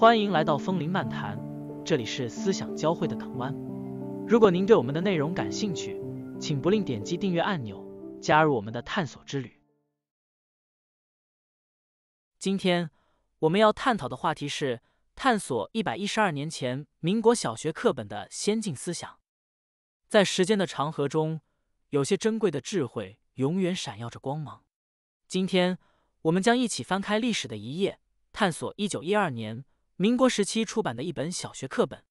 欢迎来到风铃漫谈，这里是思想交汇的港湾。如果您对我们的内容感兴趣，请不吝点击订阅按钮，加入我们的探索之旅。今天我们要探讨的话题是：探索一百一十二年前民国小学课本的先进思想。在时间的长河中，有些珍贵的智慧永远闪耀着光芒。今天，我们将一起翻开历史的一页，探索一九一二年。民国时期出版的一本小学课本。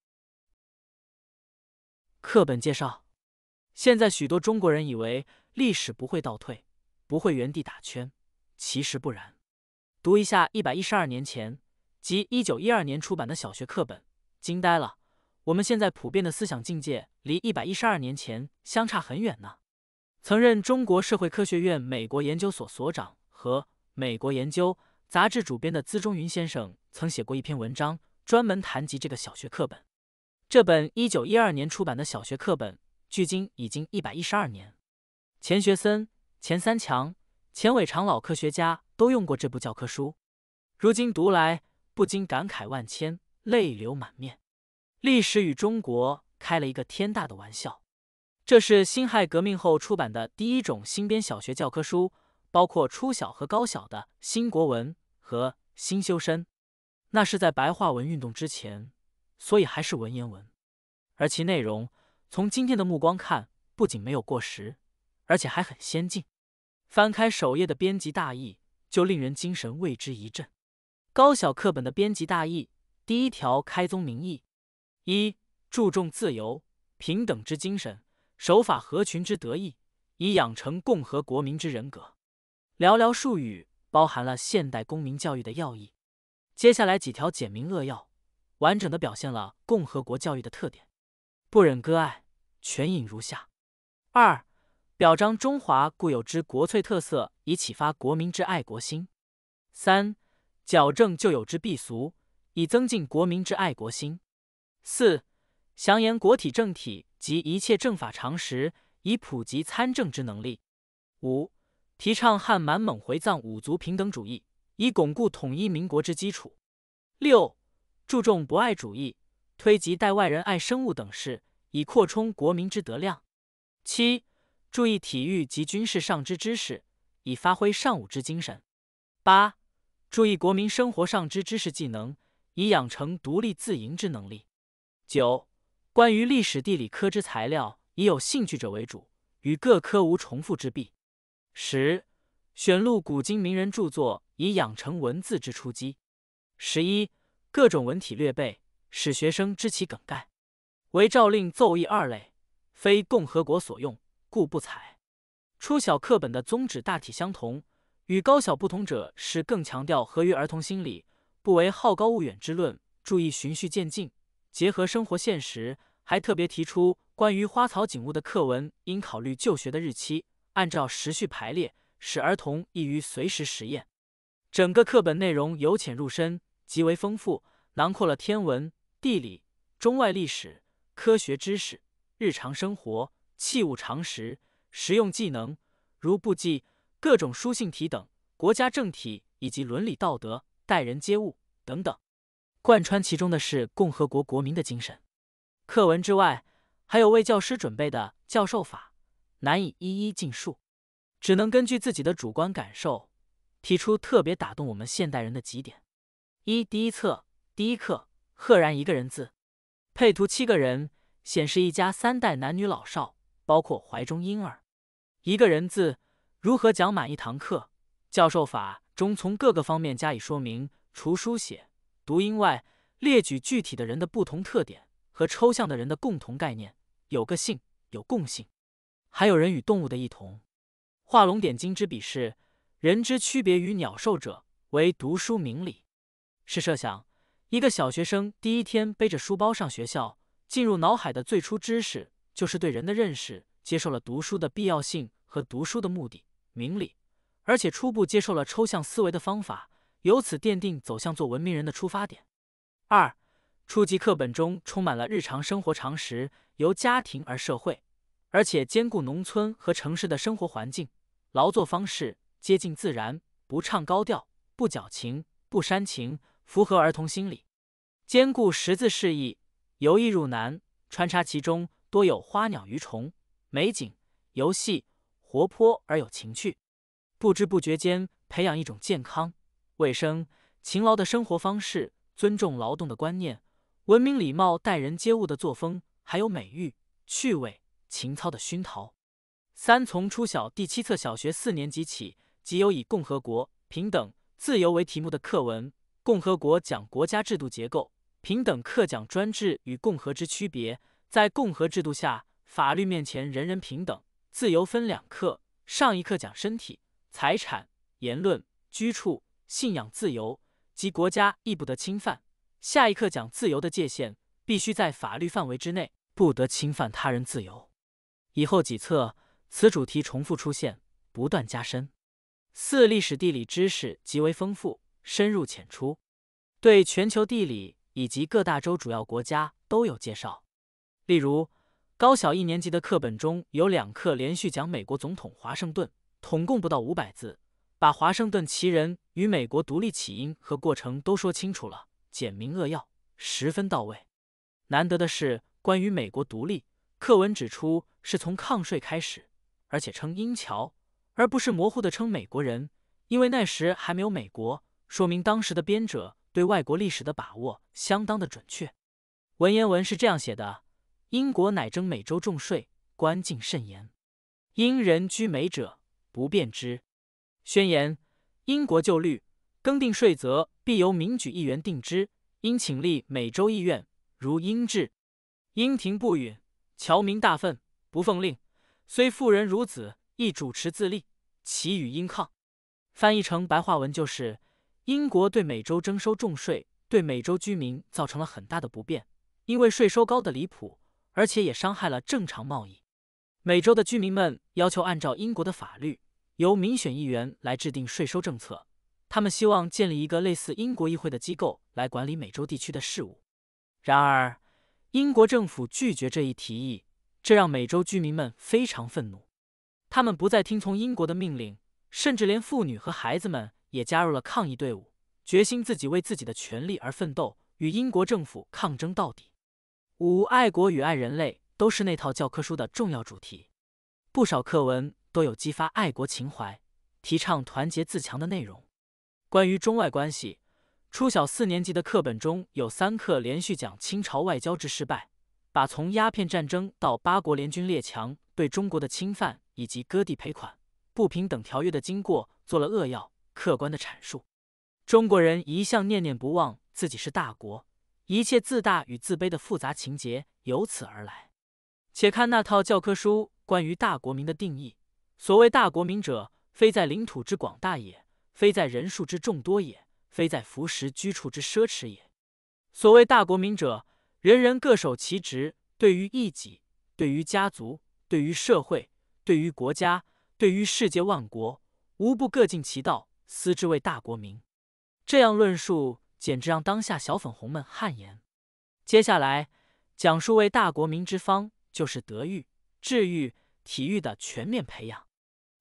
课本介绍：现在许多中国人以为历史不会倒退，不会原地打圈，其实不然。读一下一百一十二年前，即一九一二年出版的小学课本，惊呆了。我们现在普遍的思想境界，离一百一十二年前相差很远呢。曾任中国社会科学院美国研究所所长和美国研究。杂志主编的资中筠先生曾写过一篇文章，专门谈及这个小学课本。这本一九一二年出版的小学课本，距今已经一百一十二年。钱学森、钱三强、钱伟长老科学家都用过这部教科书，如今读来不禁感慨万千，泪流满面。历史与中国开了一个天大的玩笑。这是辛亥革命后出版的第一种新编小学教科书。包括初小和高小的新国文和新修身，那是在白话文运动之前，所以还是文言文。而其内容，从今天的目光看，不仅没有过时，而且还很先进。翻开首页的编辑大意，就令人精神为之一振。高小课本的编辑大意，第一条开宗明义：一注重自由平等之精神，守法合群之德意，以养成共和国民之人格。寥寥数语包含了现代公民教育的要义，接下来几条简明扼要，完整的表现了共和国教育的特点，不忍割爱，全引如下：二，表彰中华固有之国粹特色，以启发国民之爱国心；三，矫正旧有之弊俗，以增进国民之爱国心；四，详言国体政体及一切政法常识，以普及参政之能力；五。提倡汉满蒙回藏五族平等主义，以巩固统一民国之基础；六，注重博爱主义，推及待外人爱生物等事，以扩充国民之德量；七，注意体育及军事上之知识，以发挥尚武之精神；八，注意国民生活上之知识技能，以养成独立自营之能力；九，关于历史地理科之材料，以有兴趣者为主，与各科无重复之弊。十、选录古今名人著作，以养成文字之初击。十一、各种文体略背，使学生知其梗概。为诏令奏议二类，非共和国所用，故不采。初小课本的宗旨大体相同，与高小不同者是更强调合于儿童心理，不为好高骛远之论，注意循序渐进，结合生活现实。还特别提出，关于花草景物的课文，应考虑就学的日期。按照时序排列，使儿童易于随时实验。整个课本内容由浅入深，极为丰富，囊括了天文、地理、中外历史、科学知识、日常生活、器物常识、实用技能，如布记、各种书信体等，国家政体以及伦理道德、待人接物等等。贯穿其中的是共和国国民的精神。课文之外，还有为教师准备的教授法。难以一一尽述，只能根据自己的主观感受，提出特别打动我们现代人的几点。一、第一册第一课，赫然一个人字，配图七个人，显示一家三代男女老少，包括怀中婴儿。一个人字如何讲满一堂课？教授法中从各个方面加以说明，除书写、读音外，列举具体的人的不同特点和抽象的人的共同概念，有个性，有共性。还有人与动物的异同，画龙点睛之笔是人之区别于鸟兽者为读书明理。是设想一个小学生第一天背着书包上学校，进入脑海的最初知识就是对人的认识，接受了读书的必要性和读书的目的明理，而且初步接受了抽象思维的方法，由此奠定走向做文明人的出发点。二，初级课本中充满了日常生活常识，由家庭而社会。而且兼顾农村和城市的生活环境、劳作方式，接近自然，不唱高调，不矫情，不煽情，符合儿童心理；兼顾识字释义，由易入难，穿插其中多有花鸟鱼虫、美景、游戏，活泼而有情趣。不知不觉间，培养一种健康、卫生、勤劳的生活方式，尊重劳动的观念，文明礼貌、待人接物的作风，还有美育趣味。情操的熏陶。三从初小第七册小学四年级起，即有以“共和国、平等、自由”为题目的课文。共和国讲国家制度结构，平等课讲专制与共和之区别，在共和制度下，法律面前人人平等。自由分两课，上一课讲身体、财产、言论、居处、信仰自由，及国家亦不得侵犯；下一课讲自由的界限，必须在法律范围之内，不得侵犯他人自由。以后几册此主题重复出现，不断加深。四历史地理知识极为丰富，深入浅出，对全球地理以及各大洲主要国家都有介绍。例如，高小一年级的课本中有两课连续讲美国总统华盛顿，统共不到五百字，把华盛顿其人与美国独立起因和过程都说清楚了，简明扼要，十分到位。难得的是，关于美国独立，课文指出。是从抗税开始，而且称英侨，而不是模糊的称美国人，因为那时还没有美国，说明当时的编者对外国历史的把握相当的准确。文言文是这样写的：“英国乃征美洲重税，关禁甚严。因人居美者不便之。宣言：英国旧律，更定税则必由民举议员定之。应请立美洲议院，如英制。英廷不允，侨民大愤。”不奉令，虽妇人如子，亦主持自立。其与英抗，翻译成白话文就是：英国对美洲征收重税，对美洲居民造成了很大的不便，因为税收高的离谱，而且也伤害了正常贸易。美洲的居民们要求按照英国的法律，由民选议员来制定税收政策。他们希望建立一个类似英国议会的机构来管理美洲地区的事务。然而，英国政府拒绝这一提议。这让美洲居民们非常愤怒，他们不再听从英国的命令，甚至连妇女和孩子们也加入了抗议队伍，决心自己为自己的权利而奋斗，与英国政府抗争到底。五、爱国与爱人类都是那套教科书的重要主题，不少课文都有激发爱国情怀、提倡团结自强的内容。关于中外关系，初小四年级的课本中有三课连续讲清朝外交之失败。把从鸦片战争到八国联军列强对中国的侵犯以及割地赔款、不平等条约的经过做了扼要、客观的阐述。中国人一向念念不忘自己是大国，一切自大与自卑的复杂情节由此而来。且看那套教科书关于大国民的定义：所谓大国民者，非在领土之广大也，非在人数之众多也，非在服食居处之奢侈也。所谓大国民者。人人各守其职，对于一己，对于家族，对于社会，对于国家，对于世界万国，无不各尽其道，思之为大国民。这样论述简直让当下小粉红们汗颜。接下来讲述为大国民之方，就是德育、智育、体育的全面培养。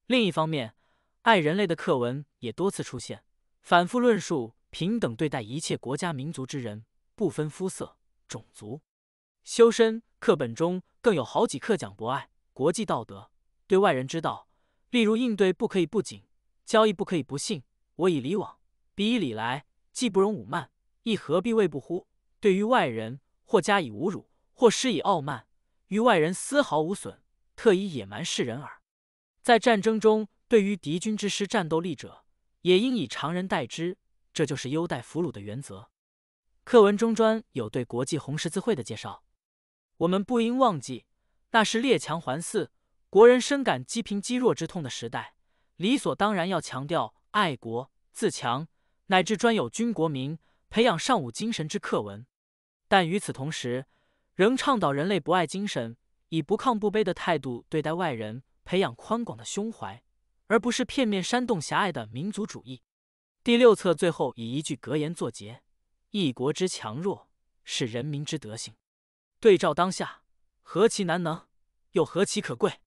另一方面，爱人类的课文也多次出现，反复论述平等对待一切国家民族之人，不分肤色。种族修身课本中更有好几课讲博爱、国际道德、对外人之道。例如应对不可以不谨，交易不可以不信。我以礼往，彼以礼来，既不容侮慢，亦何必谓不乎？对于外人，或加以侮辱，或施以傲慢，于外人丝毫无损，特以野蛮示人耳。在战争中，对于敌军之师战斗力者，也应以常人待之，这就是优待俘虏的原则。课文《中专》有对国际红十字会的介绍，我们不应忘记，那是列强环伺、国人深感积贫积弱之痛的时代，理所当然要强调爱国、自强，乃至专有军国民，培养尚武精神之课文。但与此同时，仍倡导人类博爱精神，以不亢不卑的态度对待外人，培养宽广的胸怀，而不是片面煽动狭隘的民族主义。第六册最后以一句格言作结。一国之强弱是人民之德行。对照当下，何其难能，又何其可贵。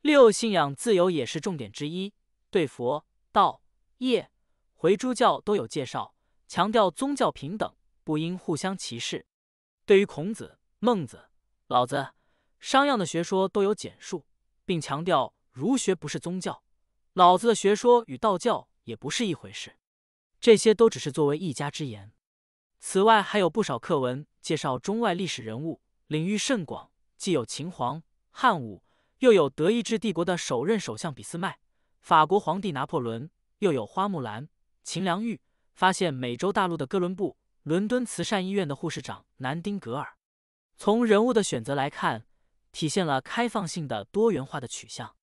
六信仰自由也是重点之一，对佛、道、业、回诸教都有介绍，强调宗教平等，不应互相歧视。对于孔子、孟子、老子、商鞅的学说都有简述，并强调儒学不是宗教，老子的学说与道教也不是一回事。这些都只是作为一家之言。此外，还有不少课文介绍中外历史人物，领域甚广，既有秦皇汉武，又有德意志帝国的首任首相俾斯麦、法国皇帝拿破仑，又有花木兰、秦良玉，发现美洲大陆的哥伦布、伦敦慈善医院的护士长南丁格尔。从人物的选择来看，体现了开放性的、多元化的取向。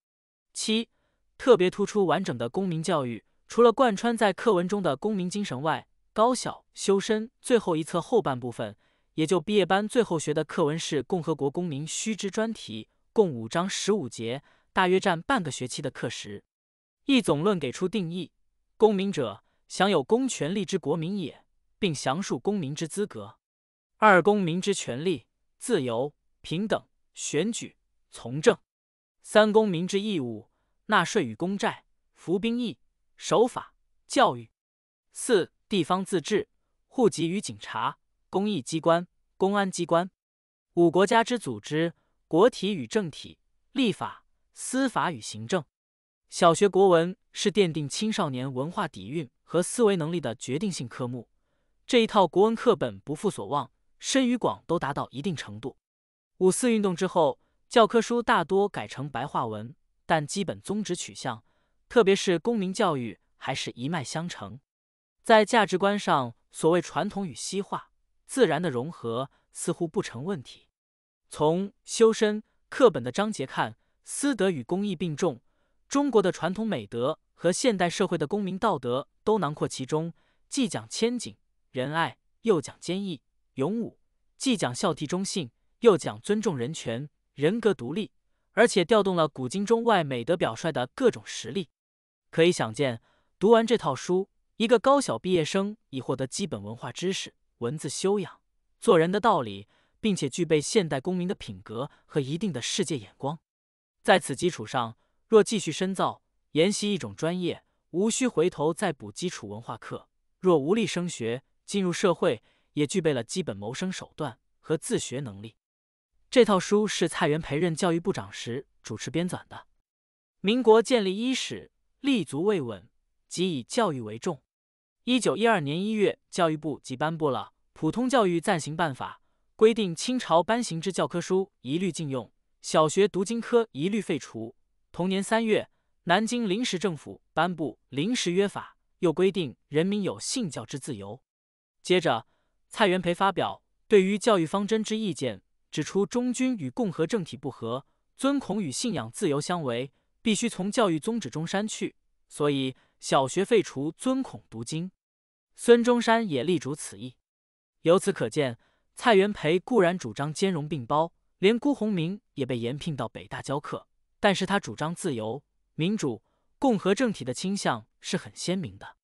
七，特别突出完整的公民教育，除了贯穿在课文中的公民精神外。高校、修身最后一册后半部分，也就毕业班最后学的课文是《共和国公民须知》专题，共五章十五节，大约占半个学期的课时。一总论给出定义：公民者，享有公权力之国民也，并详述公民之资格。二公民之权利：自由、平等、选举、从政。三公民之义务：纳税与公债、服兵役、守法、教育。四地方自治、户籍与警察、公益机关、公安机关、五国家之组织、国体与政体、立法、司法与行政。小学国文是奠定青少年文化底蕴和思维能力的决定性科目。这一套国文课本不负所望，深与广都达到一定程度。五四运动之后，教科书大多改成白话文，但基本宗旨取向，特别是公民教育，还是一脉相承。在价值观上，所谓传统与西化自然的融合似乎不成问题。从修身课本的章节看，私德与公义并重，中国的传统美德和现代社会的公民道德都囊括其中。既讲谦谨仁爱，又讲坚毅勇武；既讲孝悌忠信，又讲尊重人权、人格独立，而且调动了古今中外美德表率的各种实力。可以想见，读完这套书。一个高小毕业生已获得基本文化知识、文字修养、做人的道理，并且具备现代公民的品格和一定的世界眼光。在此基础上，若继续深造，研习一种专业，无需回头再补基础文化课；若无力升学，进入社会也具备了基本谋生手段和自学能力。这套书是蔡元培任教育部长时主持编纂的。民国建立伊始，立足未稳，即以教育为重。一九一二年一月，教育部即颁布了《普通教育暂行办法》，规定清朝颁行之教科书一律禁用，小学读经科一律废除。同年三月，南京临时政府颁布《临时约法》，又规定人民有信教之自由。接着，蔡元培发表对于教育方针之意见，指出中君与共和政体不合，尊孔与信仰自由相违，必须从教育宗旨中删去。所以。小学废除尊孔读经，孙中山也力主此意。由此可见，蔡元培固然主张兼容并包，连辜鸿铭也被延聘到北大教课，但是他主张自由、民主、共和政体的倾向是很鲜明的。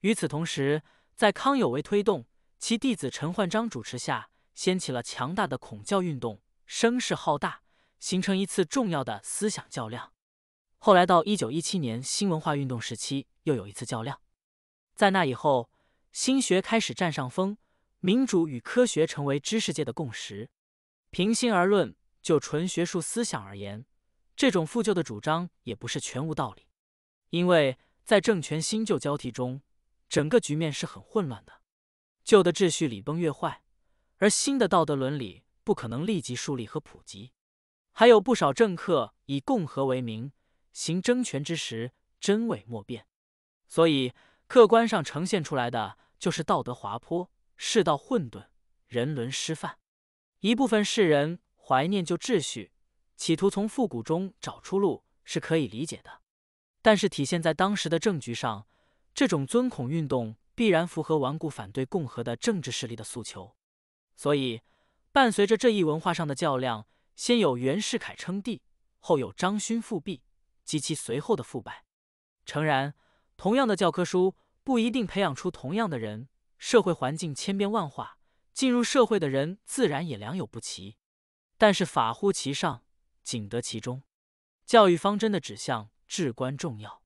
与此同时，在康有为推动，其弟子陈焕章主持下，掀起了强大的孔教运动，声势浩大，形成一次重要的思想较量。后来到一九一七年新文化运动时期，又有一次较量。在那以后，新学开始占上风，民主与科学成为知识界的共识。平心而论，就纯学术思想而言，这种复旧的主张也不是全无道理。因为在政权新旧交替中，整个局面是很混乱的。旧的秩序礼崩乐坏，而新的道德伦理不可能立即树立和普及。还有不少政客以共和为名。行争权之时，真伪莫辨，所以客观上呈现出来的就是道德滑坡、世道混沌、人伦失范。一部分世人怀念旧秩序，企图从复古中找出路，是可以理解的。但是体现在当时的政局上，这种尊孔运动必然符合顽固反对共和的政治势力的诉求。所以，伴随着这一文化上的较量，先有袁世凯称帝，后有张勋复辟。及其随后的腐败。诚然，同样的教科书不一定培养出同样的人，社会环境千变万化，进入社会的人自然也良莠不齐。但是法乎其上，仅得其中。教育方针的指向至关重要。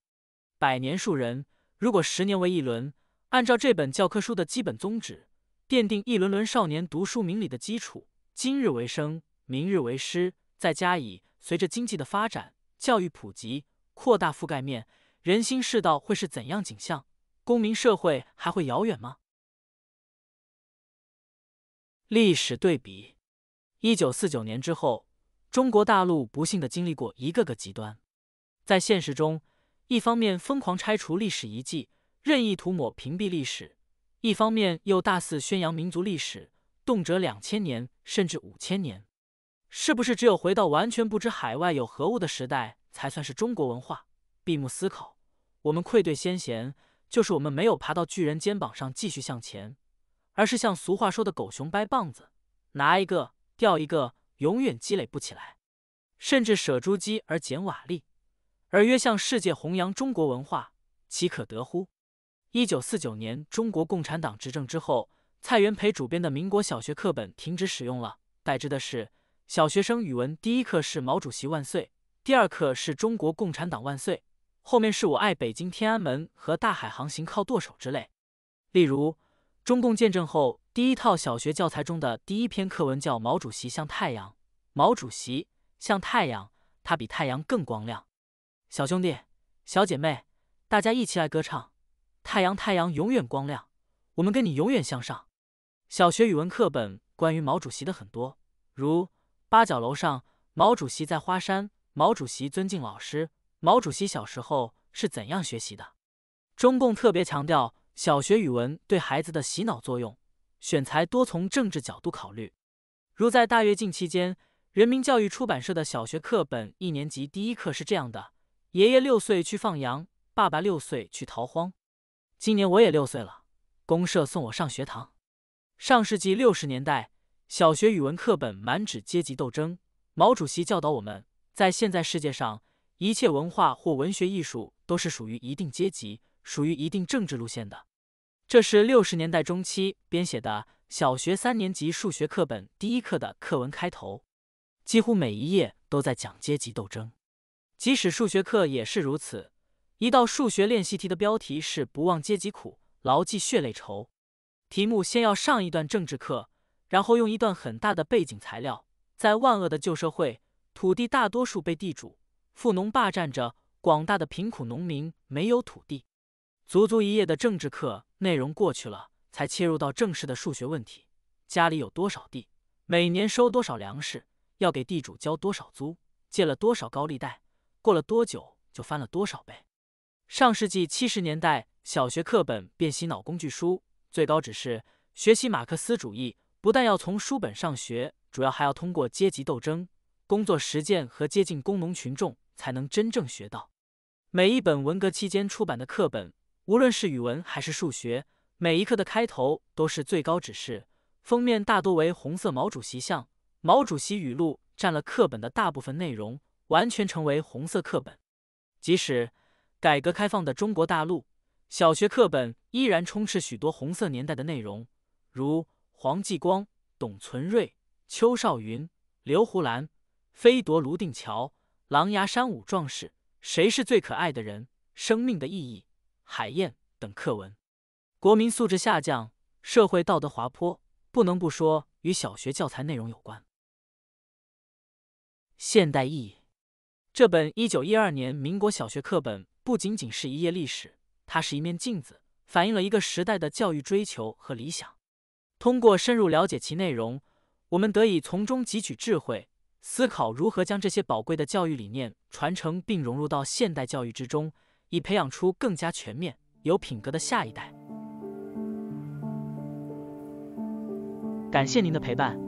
百年树人，如果十年为一轮，按照这本教科书的基本宗旨，奠定一轮轮少年读书明理的基础。今日为生，明日为师，再加以随着经济的发展。教育普及，扩大覆盖面，人心世道会是怎样景象？公民社会还会遥远吗？历史对比，一九四九年之后，中国大陆不幸的经历过一个个极端。在现实中，一方面疯狂拆除历史遗迹，任意涂抹屏蔽历史；一方面又大肆宣扬民族历史，动辄两千年甚至五千年。是不是只有回到完全不知海外有何物的时代，才算是中国文化？闭目思考，我们愧对先贤，就是我们没有爬到巨人肩膀上继续向前，而是像俗话说的“狗熊掰棒子，拿一个掉一个”，永远积累不起来，甚至舍猪鸡而捡瓦砾，而约向世界弘扬中国文化，岂可得乎？一九四九年，中国共产党执政之后，蔡元培主编的民国小学课本停止使用了，代之的是。小学生语文第一课是“毛主席万岁”，第二课是中国共产党万岁，后面是我爱北京天安门和大海航行靠舵手之类。例如，中共建政后第一套小学教材中的第一篇课文叫《毛主席像太阳》，毛主席像太阳，他比太阳更光亮。小兄弟，小姐妹，大家一起来歌唱：太阳，太阳永远光亮，我们跟你永远向上。小学语文课本关于毛主席的很多，如。八角楼上，毛主席在花山。毛主席尊敬老师。毛主席小时候是怎样学习的？中共特别强调小学语文对孩子的洗脑作用，选材多从政治角度考虑。如在大跃进期间，人民教育出版社的小学课本一年级第一课是这样的：“爷爷六岁去放羊，爸爸六岁去逃荒，今年我也六岁了，公社送我上学堂。”上世纪六十年代。小学语文课本满纸阶级斗争。毛主席教导我们，在现在世界上，一切文化或文学艺术都是属于一定阶级，属于一定政治路线的。这是六十年代中期编写的小学三年级数学课本第一课的课文开头，几乎每一页都在讲阶级斗争，即使数学课也是如此。一道数学练习题的标题是“不忘阶级苦，牢记血泪仇”，题目先要上一段政治课。然后用一段很大的背景材料，在万恶的旧社会，土地大多数被地主、富农霸占着，广大的贫苦农民没有土地。足足一夜的政治课内容过去了，才切入到正式的数学问题：家里有多少地？每年收多少粮食？要给地主交多少租？借了多少高利贷？过了多久就翻了多少倍？上世纪七十年代小学课本变洗脑工具书，最高指示学习马克思主义。不但要从书本上学，主要还要通过阶级斗争、工作实践和接近工农群众，才能真正学到。每一本文革期间出版的课本，无论是语文还是数学，每一课的开头都是最高指示，封面大多为红色毛主席像，毛主席语录占了课本的大部分内容，完全成为红色课本。即使改革开放的中国大陆，小学课本依然充斥许多红色年代的内容，如。黄继光、董存瑞、邱少云、刘胡兰、飞夺泸定桥、狼牙山五壮士，谁是最可爱的人？生命的意义，《海燕》等课文。国民素质下降，社会道德滑坡，不能不说与小学教材内容有关。现代意义，这本一九一二年民国小学课本不仅仅是一页历史，它是一面镜子，反映了一个时代的教育追求和理想。通过深入了解其内容，我们得以从中汲取智慧，思考如何将这些宝贵的教育理念传承并融入到现代教育之中，以培养出更加全面、有品格的下一代。感谢您的陪伴，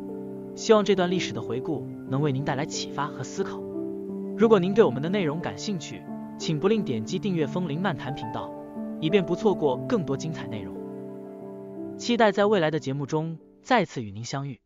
希望这段历史的回顾能为您带来启发和思考。如果您对我们的内容感兴趣，请不吝点击订阅“风铃漫谈”频道，以便不错过更多精彩内容。期待在未来的节目中再次与您相遇。